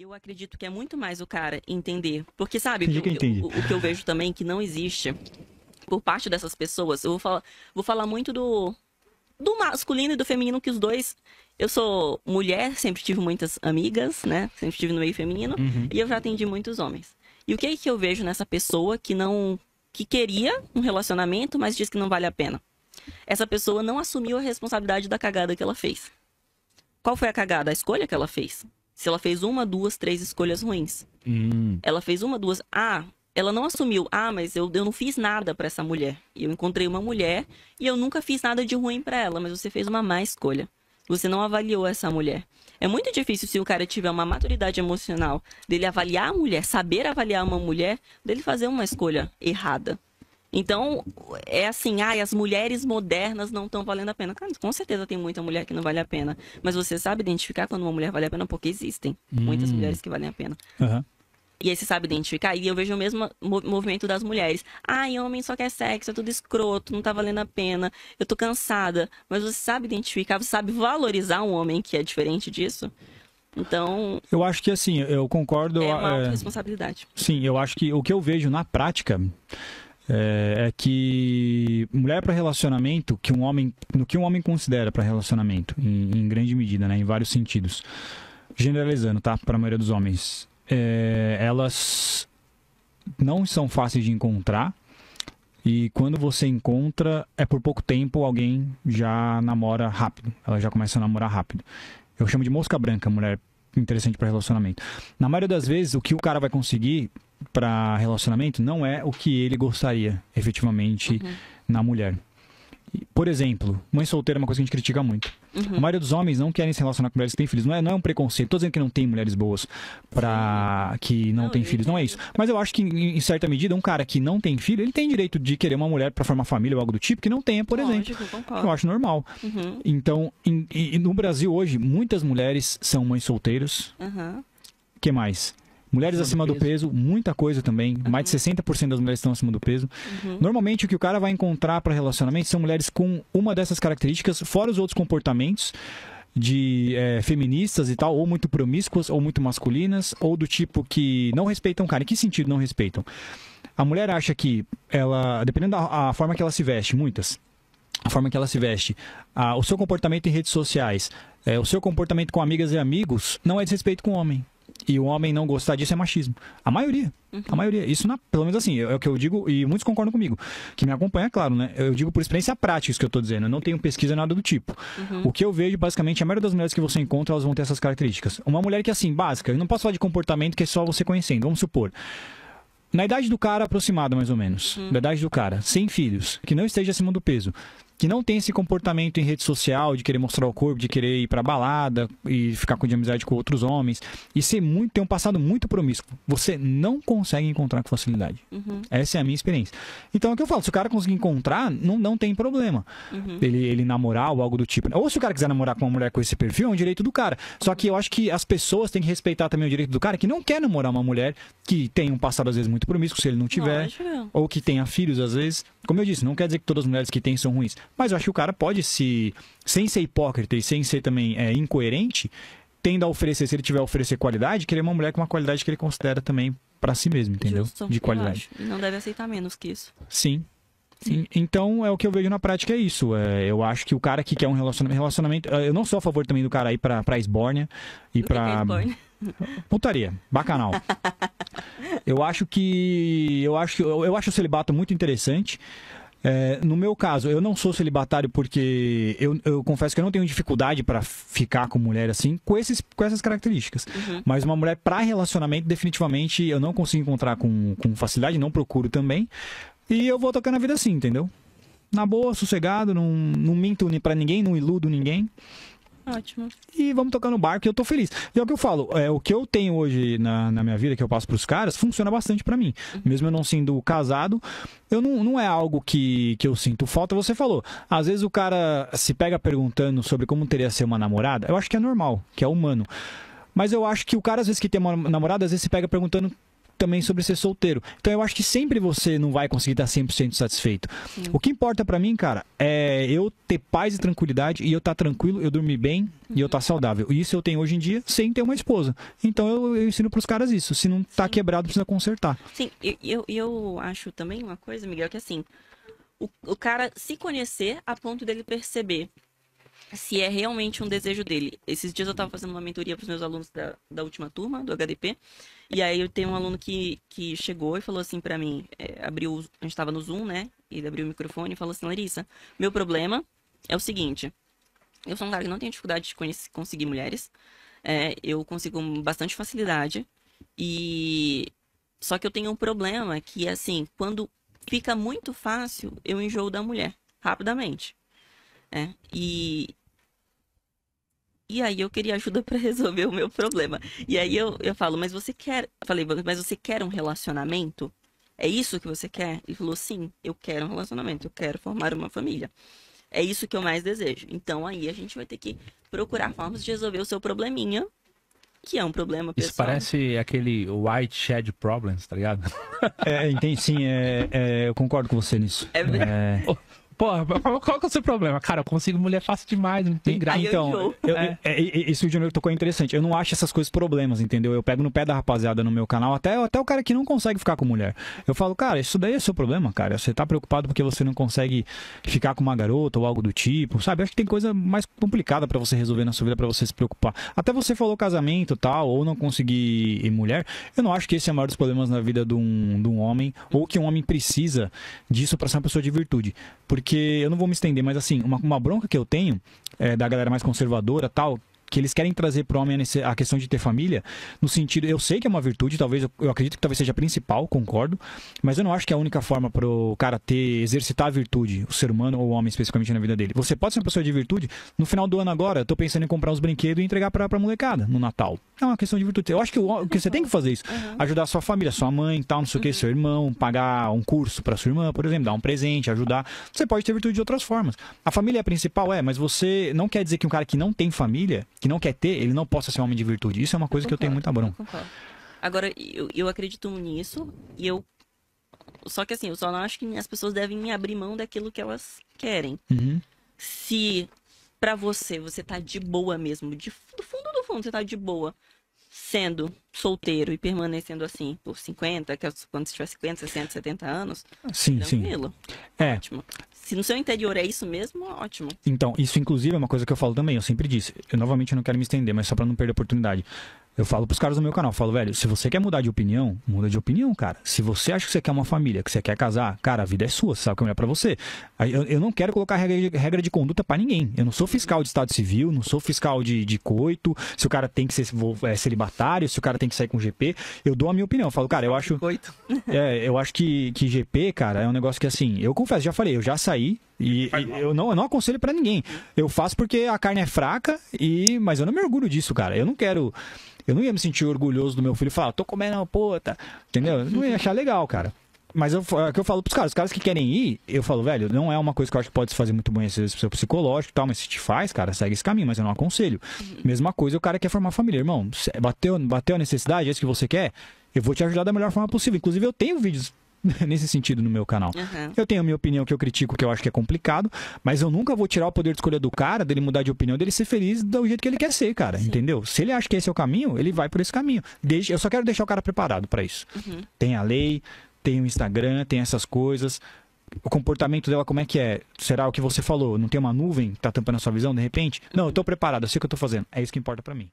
Eu acredito que é muito mais o cara entender. Porque, sabe, eu, eu, o, o, que eu vejo também que não existe por parte dessas pessoas. Eu vou falar, vou falar muito do, do masculino e do feminino, que os dois. Eu sou mulher, sempre tive muitas amigas, né? Sempre estive no meio feminino. Uhum. E eu já atendi muitos homens. E o que é que eu vejo nessa pessoa que não. que queria um relacionamento, mas diz que não vale a pena? Essa pessoa não assumiu a responsabilidade da cagada que ela fez. Qual foi a cagada? A escolha que ela fez se ela fez uma, duas, três escolhas ruins. Hum. Ela fez uma, duas. Ah, ela não assumiu. Ah, mas eu, eu não fiz nada para essa mulher. Eu encontrei uma mulher e eu nunca fiz nada de ruim para ela, mas você fez uma má escolha. Você não avaliou essa mulher. É muito difícil se o cara tiver uma maturidade emocional dele avaliar a mulher, saber avaliar uma mulher, dele fazer uma escolha errada. Então, é assim, ah, as mulheres modernas não estão valendo a pena. Cara, com certeza tem muita mulher que não vale a pena. Mas você sabe identificar quando uma mulher vale a pena, porque existem hum. muitas mulheres que valem a pena. Uhum. E aí você sabe identificar. E eu vejo o mesmo movimento das mulheres. Ai, homem só quer sexo, é tudo escroto, não tá valendo a pena, eu tô cansada. Mas você sabe identificar, você sabe valorizar um homem que é diferente disso? Então. Eu acho que assim, eu concordo. É uma é... responsabilidade. Sim, eu acho que o que eu vejo na prática é, é que mulher para relacionamento, que um homem, no que um homem considera para relacionamento, em, em, grande medida, né, em vários sentidos, generalizando, tá, para a maioria dos homens, é, elas não são fáceis de encontrar. E quando você encontra, é por pouco tempo alguém já namora rápido. Ela já começa a namorar rápido. Eu chamo de mosca branca, mulher interessante para relacionamento. Na maioria das vezes, o que o cara vai conseguir para relacionamento não é o que ele gostaria efetivamente uhum. na mulher. Por exemplo, mãe solteira é uma coisa que a gente critica muito. Uhum. A maioria dos homens não querem se relacionar com mulheres que têm filhos. Não é, não é um preconceito. Estou dizendo que não tem mulheres boas para que não, não tem filhos. Não é isso. Mas eu acho que, em certa medida, um cara que não tem filho, ele tem direito de querer uma mulher para formar família ou algo do tipo que não tenha, por exemplo. Eu acho normal. Uhum. Então, em, em, no Brasil hoje, muitas mulheres são mães solteiras. Uhum. que mais? Mulheres acima, acima do, peso. do, peso. muita coisa também. Uhum. Mais de 60% das mulheres estão acima do peso. Uhum. Normalmente o que o cara vai encontrar para relacionamento são mulheres com uma dessas características, fora os outros comportamentos de é, feministas e tal, ou muito promíscuas, ou muito masculinas, ou do tipo que não respeitam o cara. Em que sentido não respeitam? A mulher acha que ela, dependendo da forma que ela se veste, muitas, a forma que ela se veste, a, o seu comportamento em redes sociais, é, o seu comportamento com amigas e amigos, não é desrespeito com o homem e o homem não gostar disso é machismo. A maioria. Uhum. A maioria. Isso, na, pelo menos assim, é, é o que eu digo, e muitos concordam comigo. Que me acompanha, claro, né? Eu digo por experiência prática isso que eu tô dizendo. Eu não tenho pesquisa nada do tipo. Uhum. O que eu vejo, basicamente, a maioria das mulheres que você encontra, elas vão ter essas características. Uma mulher que, é assim, básica, eu não posso falar de comportamento que é só você conhecendo. Vamos supor. Na idade do cara aproximada, mais ou menos. Uhum. idade do cara, sem filhos, que não esteja acima do peso que não tem esse comportamento em rede social de querer mostrar o corpo, de querer ir pra balada e ficar com de amizade com outros homens e ser muito, ter um passado muito promíscuo, você não consegue encontrar com facilidade. Uhum. Essa é a minha experiência. Então é o que eu falo, se o cara conseguir encontrar, não, não tem problema. Uhum. Ele, ele namorar ou algo do tipo. Ou se o cara quiser namorar com uma mulher com esse perfil, é um direito do cara. Só que eu acho que as pessoas têm que respeitar também o direito do cara que não quer namorar uma mulher que tem um passado às vezes muito promíscuo, se ele não tiver, ou que tenha filhos às vezes. Como eu disse, não quer dizer que todas as mulheres que têm são ruins, mas eu acho que o cara pode se, sem ser hipócrita e sem ser também é, incoerente, tendo a oferecer, se ele tiver a oferecer qualidade, querer é uma mulher com uma qualidade que ele considera também para si mesmo, entendeu? Justo, de qualidade. E não deve aceitar menos que isso. Sim. Sim. Então, é o que eu vejo na prática é isso. É, eu acho que o cara que quer um relacionamento, relacionamento... Eu não sou a favor também do cara ir pra, pra esbórnia e do pra... que é Putaria. Bacanal. eu acho que... Eu acho, eu, eu acho o celibato muito interessante. É, no meu caso, eu não sou celibatário porque eu, eu confesso que eu não tenho dificuldade para ficar com mulher assim, com, esses, com essas características. Uhum. Mas uma mulher para relacionamento, definitivamente, eu não consigo encontrar com, com facilidade, não procuro também. E eu vou tocar na vida assim, entendeu? Na boa, sossegado, não, não minto para ninguém, não iludo ninguém. Ótimo. E vamos tocar no barco e eu tô feliz. E é o que eu falo, é, o que eu tenho hoje na, na minha vida, que eu passo pros caras, funciona bastante para mim. Uhum. Mesmo eu não sendo casado, eu não, não é algo que, que eu sinto falta. Você falou, às vezes o cara se pega perguntando sobre como teria ser uma namorada. Eu acho que é normal, que é humano. Mas eu acho que o cara, às vezes, que tem uma namorada, às vezes se pega perguntando também sobre ser solteiro. Então eu acho que sempre você não vai conseguir estar 100% satisfeito. Sim. O que importa para mim, cara, é eu ter paz e tranquilidade e eu estar tá tranquilo, eu dormir bem uhum. e eu estar tá uhum. saudável. E isso eu tenho hoje em dia sem ter uma esposa. Então eu, eu ensino pros caras isso. Se não tá Sim. quebrado, precisa consertar. Sim, eu, eu, eu acho também uma coisa, Miguel, que assim, o, o cara se conhecer a ponto dele perceber se é realmente um desejo dele. Esses dias eu estava fazendo uma mentoria para os meus alunos da, da última turma, do HDP, e aí eu tenho um aluno que, que chegou e falou assim para mim, é, abriu, a gente estava no Zoom, né? Ele abriu o microfone e falou assim, Larissa, meu problema é o seguinte, eu sou um cara que não tem dificuldade de conhecer, conseguir mulheres, é, eu consigo bastante facilidade, e só que eu tenho um problema que, assim, quando fica muito fácil, eu enjoo da mulher, rapidamente. Né? E, e aí eu queria ajuda para resolver o meu problema. E aí eu, eu falo, mas você quer. Falei, mas você quer um relacionamento? É isso que você quer? Ele falou, sim, eu quero um relacionamento, eu quero formar uma família. É isso que eu mais desejo. Então aí a gente vai ter que procurar formas de resolver o seu probleminha, que é um problema pessoal. Isso parece aquele white shed problems, tá ligado? É, entendi, sim, é, é, eu concordo com você nisso. É verdade. É... Porra, qual que é o seu problema? Cara, eu consigo mulher fácil demais, não tem graça. Então, né? eu, é. É, é, isso o Junior tocou é interessante. Eu não acho essas coisas problemas, entendeu? Eu pego no pé da rapaziada no meu canal, até, até o cara que não consegue ficar com mulher. Eu falo, cara, isso daí é seu problema, cara. Você tá preocupado porque você não consegue ficar com uma garota ou algo do tipo, sabe? acho que tem coisa mais complicada para você resolver na sua vida, para você se preocupar. Até você falou casamento tal, ou não conseguir mulher. Eu não acho que esse é o maior dos problemas na vida de um, de um homem, ou que um homem precisa disso para ser uma pessoa de virtude. Porque porque eu não vou me estender, mas assim, uma, uma bronca que eu tenho é, da galera mais conservadora tal, que eles querem trazer para o homem a questão de ter família, no sentido, eu sei que é uma virtude, talvez eu acredito que talvez seja a principal, concordo, mas eu não acho que é a única forma para o cara ter exercitar a virtude, o ser humano ou o homem especificamente na vida dele. Você pode ser uma pessoa de virtude, no final do ano agora, eu tô pensando em comprar uns brinquedos e entregar para a molecada no Natal. É uma questão de virtude. Eu acho que, o, que você tem que fazer isso, uhum. Uhum. ajudar sua família, sua mãe, tal, não sei o que, uhum. seu irmão, pagar um curso para sua irmã, por exemplo, dar um presente, ajudar. Você pode ter virtude de outras formas. A família é a principal, é, mas você não quer dizer que um cara que não tem família que não quer ter, ele não possa ser um homem de virtude. Isso é uma coisa concordo, que eu tenho muita bronca. Eu Agora, eu, eu acredito nisso e eu. Só que assim, eu só não acho que as pessoas devem abrir mão daquilo que elas querem. Uhum. Se para você, você tá de boa mesmo, de, do fundo do fundo, você tá de boa sendo solteiro e permanecendo assim por 50, é quando você tiver 50, 60, 70 anos, sim, tranquilo. Sim. É, Ótimo. Se no seu interior é isso mesmo, ótimo. Então, isso inclusive é uma coisa que eu falo também, eu sempre disse. Eu novamente não quero me estender, mas só para não perder a oportunidade. Eu falo pros caras do meu canal, falo, velho, se você quer mudar de opinião, muda de opinião, cara. Se você acha que você quer uma família, que você quer casar, cara, a vida é sua, você sabe o que é melhor pra você. Eu, eu não quero colocar regra de, regra de conduta para ninguém. Eu não sou fiscal de Estado Civil, não sou fiscal de, de coito, se o cara tem que ser é, celibatário, se o cara tem que sair com GP. Eu dou a minha opinião. Eu falo, cara, eu acho. Coito. É, eu acho que, que GP, cara, é um negócio que assim, eu confesso, já falei, eu já saí e, e eu, não, eu não aconselho para ninguém. Eu faço porque a carne é fraca, e mas eu não me orgulho disso, cara. Eu não quero. Eu não ia me sentir orgulhoso do meu filho falar, tô comendo uma puta. Entendeu? Eu não ia achar legal, cara. Mas eu, é o que eu falo pros caras, os caras que querem ir, eu falo, velho, não é uma coisa que eu acho que pode se fazer muito bem esse seu psicológico e tal, mas se te faz, cara, segue esse caminho, mas eu não aconselho. Mesma coisa, o cara quer formar família, irmão, bateu, bateu a necessidade, é isso que você quer, eu vou te ajudar da melhor forma possível. Inclusive, eu tenho vídeos nesse sentido no meu canal. Uhum. Eu tenho a minha opinião que eu critico, que eu acho que é complicado, mas eu nunca vou tirar o poder de escolha do cara, dele mudar de opinião, dele ser feliz do jeito que ele quer ser, cara, Sim. entendeu? Se ele acha que esse é o caminho, ele vai por esse caminho. eu só quero deixar o cara preparado para isso. Uhum. Tem a lei, tem o Instagram, tem essas coisas. O comportamento dela, como é que é? Será o que você falou? Não tem uma nuvem que tá tampando a sua visão de repente? Não, eu tô preparado, eu sei o que eu tô fazendo. É isso que importa para mim.